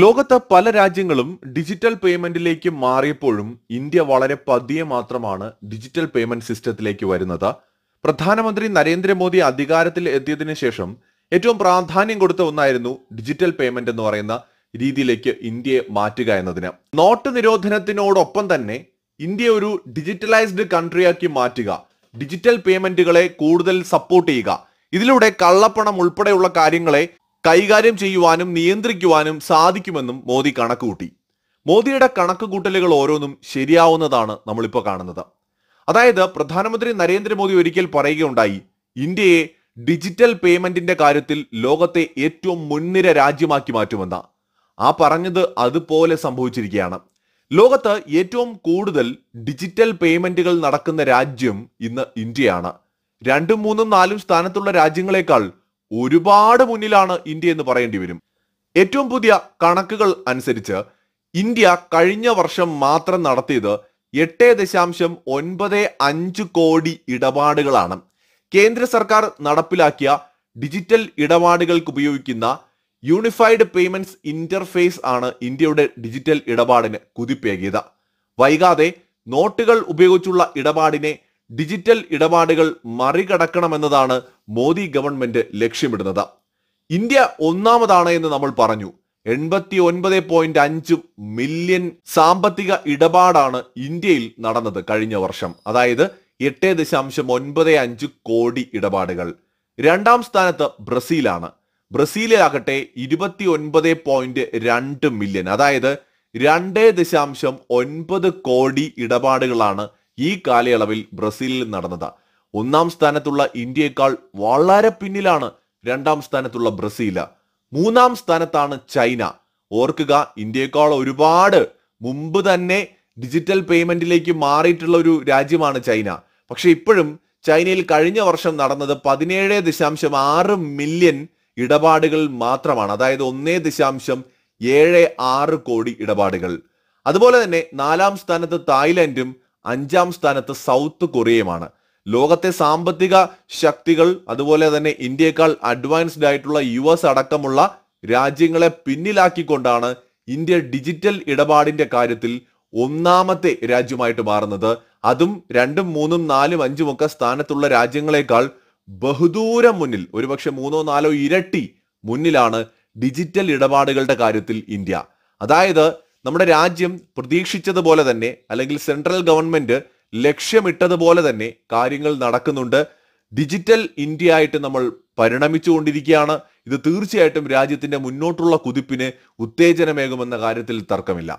ലോകത്ത് പല രാജ്യങ്ങളും ഡിജിറ്റൽ പേയ്മെന്റിലേക്ക് മാറിയപ്പോഴും ഇന്ത്യ വളരെ പതിയെ മാത്രമാണ് ഡിജിറ്റൽ പേയ്മെന്റ് സിസ്റ്റത്തിലേക്ക് വരുന്നത് പ്രധാനമന്ത്രി നരേന്ദ്രമോദി അധികാരത്തിൽ എത്തിയതിന് ശേഷം ഏറ്റവും പ്രാധാന്യം കൊടുത്ത ഒന്നായിരുന്നു ഡിജിറ്റൽ പേയ്മെന്റ് എന്ന് പറയുന്ന രീതിയിലേക്ക് ഇന്ത്യയെ മാറ്റുക എന്നതിന് നോട്ട് നിരോധനത്തിനോടൊപ്പം തന്നെ ഇന്ത്യ ഒരു ഡിജിറ്റലൈസ്ഡ് കൺട്രിയാക്കി മാറ്റുക ഡിജിറ്റൽ പേയ്മെന്റുകളെ കൂടുതൽ സപ്പോർട്ട് ചെയ്യുക ഇതിലൂടെ കള്ളപ്പണം ഉൾപ്പെടെയുള്ള കാര്യങ്ങളെ കൈകാര്യം ചെയ്യുവാനും നിയന്ത്രിക്കുവാനും സാധിക്കുമെന്നും മോദി കണക്കുകൂട്ടി മോദിയുടെ കണക്കുകൂട്ടലുകൾ ഓരോന്നും ശരിയാവുന്നതാണ് നമ്മളിപ്പോൾ കാണുന്നത് അതായത് പ്രധാനമന്ത്രി നരേന്ദ്രമോദി ഒരിക്കൽ പറയുകയുണ്ടായി ഇന്ത്യയെ ഡിജിറ്റൽ പേയ്മെന്റിന്റെ കാര്യത്തിൽ ലോകത്തെ ഏറ്റവും മുൻനിര രാജ്യമാക്കി മാറ്റുമെന്ന ആ പറഞ്ഞത് അതുപോലെ സംഭവിച്ചിരിക്കുകയാണ് ലോകത്ത് ഏറ്റവും കൂടുതൽ ഡിജിറ്റൽ പേയ്മെന്റുകൾ നടക്കുന്ന രാജ്യം ഇന്ന് ഇന്ത്യയാണ് രണ്ടും മൂന്നും നാലും സ്ഥാനത്തുള്ള രാജ്യങ്ങളെക്കാൾ ഒരുപാട് മുന്നിലാണ് ഇന്ത്യ എന്ന് പറയേണ്ടി വരും ഏറ്റവും പുതിയ കണക്കുകൾ അനുസരിച്ച് ഇന്ത്യ കഴിഞ്ഞ വർഷം മാത്രം നടത്തിയത് എട്ട് ദശാംശം ഒൻപത് അഞ്ച് കോടി ഇടപാടുകളാണ് കേന്ദ്ര സർക്കാർ നടപ്പിലാക്കിയ ഡിജിറ്റൽ ഇടപാടുകൾക്ക് ഉപയോഗിക്കുന്ന യൂണിഫൈഡ് പേയ്മെന്റ്സ് ഇന്റർഫേസ് ആണ് ഇന്ത്യയുടെ ഡിജിറ്റൽ ഇടപാടിന് കുതിപ്പേകിയത് വൈകാതെ നോട്ടുകൾ ഉപയോഗിച്ചുള്ള ഇടപാടിനെ ഡിജിറ്റൽ ഇടപാടുകൾ മറികടക്കണമെന്നതാണ് മോദി ഗവൺമെന്റ് ലക്ഷ്യമിടുന്നത് ഇന്ത്യ ഒന്നാമതാണ് എന്ന് നമ്മൾ പറഞ്ഞു എൺപത്തി ഒൻപത് പോയിന്റ് അഞ്ച് മില്യൺ സാമ്പത്തിക ഇടപാടാണ് ഇന്ത്യയിൽ നടന്നത് കഴിഞ്ഞ വർഷം അതായത് എട്ട് ദശാംശം ഒൻപത് അഞ്ച് കോടി ഇടപാടുകൾ രണ്ടാം സ്ഥാനത്ത് ബ്രസീലാണ് ബ്രസീലിലാകട്ടെ ഇരുപത്തി ഒൻപത് പോയിന്റ് രണ്ട് മില്യൺ അതായത് രണ്ട് ദശാംശം ഒൻപത് കോടി ഇടപാടുകളാണ് ഈ കാലയളവിൽ ബ്രസീലിൽ നടന്നത് ഒന്നാം സ്ഥാനത്തുള്ള ഇന്ത്യയെക്കാൾ വളരെ പിന്നിലാണ് രണ്ടാം സ്ഥാനത്തുള്ള ബ്രസീൽ മൂന്നാം സ്ഥാനത്താണ് ചൈന ഓർക്കുക ഇന്ത്യയെക്കാൾ ഒരുപാട് മുമ്പ് തന്നെ ഡിജിറ്റൽ പേയ്മെന്റിലേക്ക് മാറിയിട്ടുള്ള ഒരു രാജ്യമാണ് ചൈന പക്ഷെ ഇപ്പോഴും ചൈനയിൽ കഴിഞ്ഞ വർഷം നടന്നത് പതിനേഴ് ദശാംശം ആറ് മില്യൺ ഇടപാടുകൾ മാത്രമാണ് അതായത് ഒന്നേ ദശാംശം ഏഴ് ആറ് കോടി ഇടപാടുകൾ അതുപോലെ തന്നെ നാലാം സ്ഥാനത്ത് തായ്ലൻഡും അഞ്ചാം സ്ഥാനത്ത് സൗത്ത് കൊറിയയുമാണ് ലോകത്തെ സാമ്പത്തിക ശക്തികൾ അതുപോലെ തന്നെ ഇന്ത്യയെക്കാൾ അഡ്വാൻസ്ഡ് ആയിട്ടുള്ള യു എസ് അടക്കമുള്ള രാജ്യങ്ങളെ പിന്നിലാക്കിക്കൊണ്ടാണ് ഇന്ത്യ ഡിജിറ്റൽ ഇടപാടിന്റെ കാര്യത്തിൽ ഒന്നാമത്തെ രാജ്യമായിട്ട് മാറുന്നത് അതും രണ്ടും മൂന്നും നാലും അഞ്ചും ഒക്കെ സ്ഥാനത്തുള്ള രാജ്യങ്ങളെക്കാൾ ബഹുദൂരം മുന്നിൽ ഒരുപക്ഷെ മൂന്നോ നാലോ ഇരട്ടി മുന്നിലാണ് ഡിജിറ്റൽ ഇടപാടുകളുടെ കാര്യത്തിൽ ഇന്ത്യ അതായത് നമ്മുടെ രാജ്യം പ്രതീക്ഷിച്ചതുപോലെ തന്നെ അല്ലെങ്കിൽ സെൻട്രൽ ഗവൺമെന്റ് ലക്ഷ്യമിട്ടതുപോലെ തന്നെ കാര്യങ്ങൾ നടക്കുന്നുണ്ട് ഡിജിറ്റൽ ഇന്ത്യ ആയിട്ട് നമ്മൾ പരിണമിച്ചുകൊണ്ടിരിക്കുകയാണ് ഇത് തീർച്ചയായിട്ടും രാജ്യത്തിന്റെ മുന്നോട്ടുള്ള കുതിപ്പിന് ഉത്തേജനമേകുമെന്ന കാര്യത്തിൽ തർക്കമില്ല